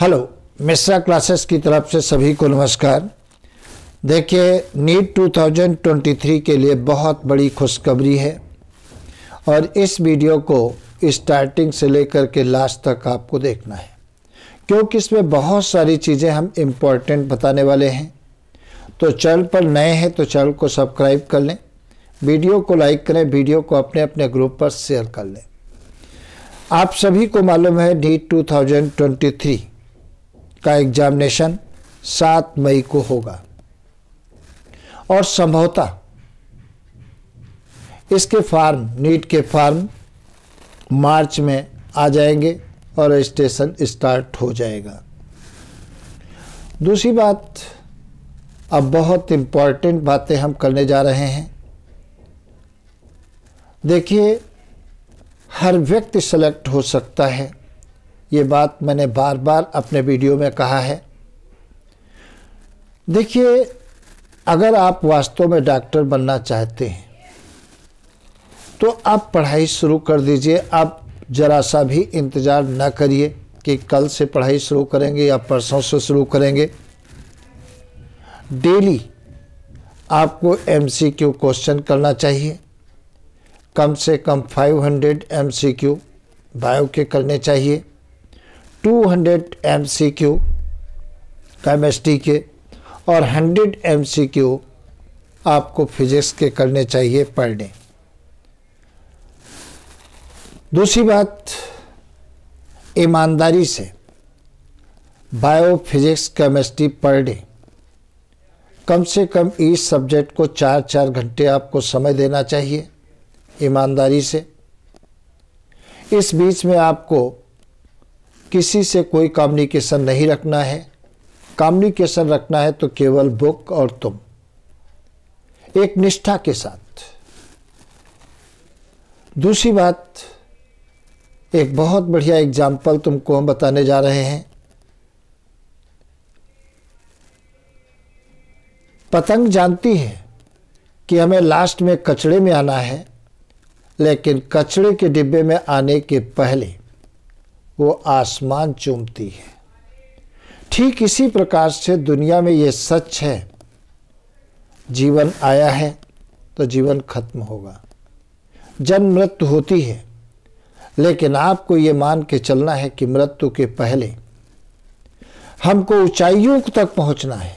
Hello Mishra classes की तरफ से सभी को नमस्कार देखिए नीट 2023 के लिए बहुत बड़ी खुशखबरी है और इस वीडियो को स्टार्टिंग से लेकर के लास्ट तक आपको देखना है क्योंकि इसमें बहुत सारी चीज़ें हम इम्पॉर्टेंट बताने वाले हैं तो चैनल पर नए हैं तो चैनल को सब्सक्राइब कर लें वीडियो को लाइक करें वीडियो को अपने अपने ग्रुप पर शेयर कर लें आप सभी को मालूम है नीट 2023 का एग्जामिनेशन सात मई को होगा और संभवतः इसके फार्म नीट के फार्म मार्च में आ जाएंगे और रजिस्ट्रेशन स्टार्ट हो जाएगा दूसरी बात अब बहुत इम्पॉर्टेंट बातें हम करने जा रहे हैं देखिए हर व्यक्ति सेलेक्ट हो सकता है ये बात मैंने बार बार अपने वीडियो में कहा है देखिए अगर आप वास्तव में डॉक्टर बनना चाहते हैं तो आप पढ़ाई शुरू कर दीजिए आप ज़रा सा भी इंतज़ार न करिए कि कल से पढ़ाई शुरू करेंगे या परसों से शुरू करेंगे डेली आपको एमसीक्यू क्वेश्चन करना चाहिए कम से कम 500 एमसीक्यू बायो के करने चाहिए 200 एमसीक्यू केमिस्ट्री के और 100 एमसीक्यू आपको फिजिक्स के करने चाहिए पर डे दूसरी बात ईमानदारी से bio physics chemistry per day कम से कम इस सब्जेक्ट को चार चार घंटे आपको समय देना चाहिए ईमानदारी से इस बीच में आपको किसी से कोई कम्युनिकेशन नहीं रखना है कम्युनिकेशन रखना है तो केवल बुक और तुम एक निष्ठा के साथ दूसरी बात एक बहुत बढ़िया एग्जाम्पल तुमको हम बताने जा रहे हैं पतंग जानती है कि हमें लास्ट में कचड़े में आना है लेकिन कचड़े के डिब्बे में आने के पहले वो आसमान चूमती है ठीक इसी प्रकार से दुनिया में ये सच है जीवन आया है तो जीवन खत्म होगा जन्म मृत्यु होती है लेकिन आपको ये मान के चलना है कि मृत्यु के पहले हमको ऊंचाइयों तक पहुंचना है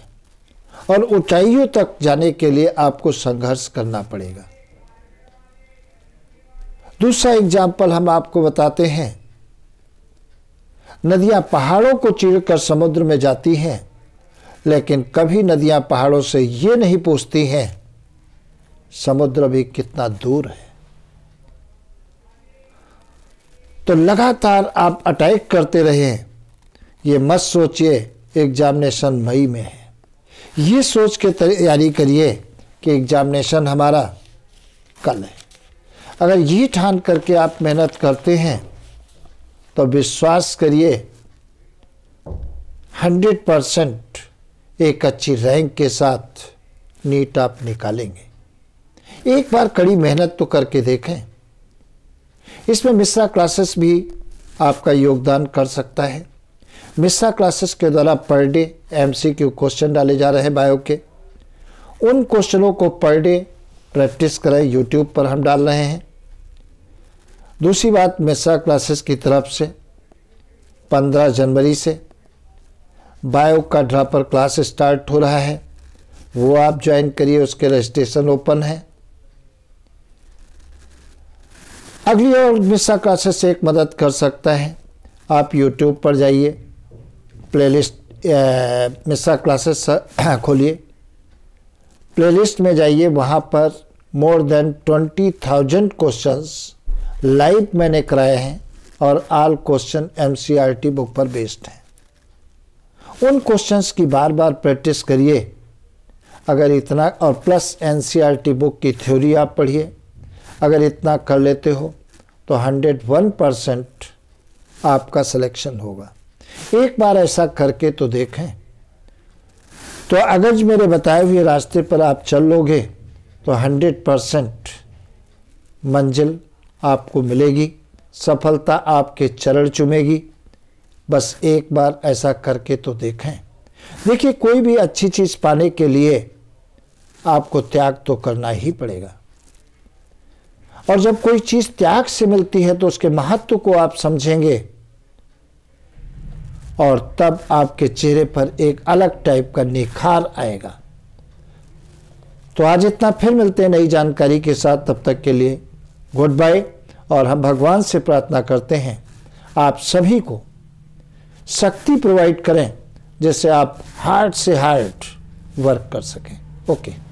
और ऊंचाइयों तक जाने के लिए आपको संघर्ष करना पड़ेगा दूसरा एग्जाम्पल हम आपको बताते हैं नदियां पहाड़ों को चीरकर समुद्र में जाती हैं लेकिन कभी नदियां पहाड़ों से ये नहीं पूछती हैं समुद्र भी कितना दूर है तो लगातार आप अटैक करते रहे ये मत सोचिए एग्जामिनेशन मई में है ये सोच के तैयारी करिए कि एग्जामिनेशन हमारा कल है अगर ये ठान करके आप मेहनत करते हैं तो विश्वास करिए हंड्रेड परसेंट एक अच्छी रैंक के साथ नीट आप निकालेंगे एक बार कड़ी मेहनत तो करके देखें इसमें मिश्रा क्लासेस भी आपका योगदान कर सकता है मिश्रा क्लासेस के द्वारा पर डे एम क्वेश्चन डाले जा रहे हैं बायो के उन क्वेश्चनों को पर डे प्रैक्टिस करें यूट्यूब पर हम डाल रहे हैं दूसरी बात मिश्रा क्लासेस की तरफ से 15 जनवरी से बायो का ड्रापर क्लास स्टार्ट हो रहा है वो आप ज्वाइन करिए उसके रजिस्ट्रेशन ओपन है अगली और मिश्रा क्लासेस से एक मदद कर सकता है आप यूट्यूब पर जाइए प्लेलिस्ट मिश्रा क्लासेस खोलिए प्लेलिस्ट में जाइए वहाँ पर more than twenty thousand questions live मैंने कराए हैं और आल क्वेश्चन एम बुक पर बेस्ड हैं उन क्वेश्चंस की बार बार प्रैक्टिस करिए अगर इतना और प्लस एन बुक की थ्योरी आप पढ़िए अगर इतना कर लेते हो तो 101 परसेंट आपका सिलेक्शन होगा एक बार ऐसा करके तो देखें तो अगर मेरे बताए हुए रास्ते पर आप चल लोगे तो 100 परसेंट मंजिल आपको मिलेगी सफलता आपके चरण चुमेगी बस एक बार ऐसा करके तो देखें देखिए कोई भी अच्छी चीज़ पाने के लिए आपको त्याग तो करना ही पड़ेगा और जब कोई चीज़ त्याग से मिलती है तो उसके महत्व को आप समझेंगे और तब आपके चेहरे पर एक अलग टाइप का निखार आएगा तो आज इतना फिर मिलते हैं नई जानकारी के साथ तब तक के लिए गुड बाय और हम भगवान से प्रार्थना करते हैं आप सभी को शक्ति प्रोवाइड करें जिससे आप हार्ट से हार्ट वर्क कर सकें ओके okay.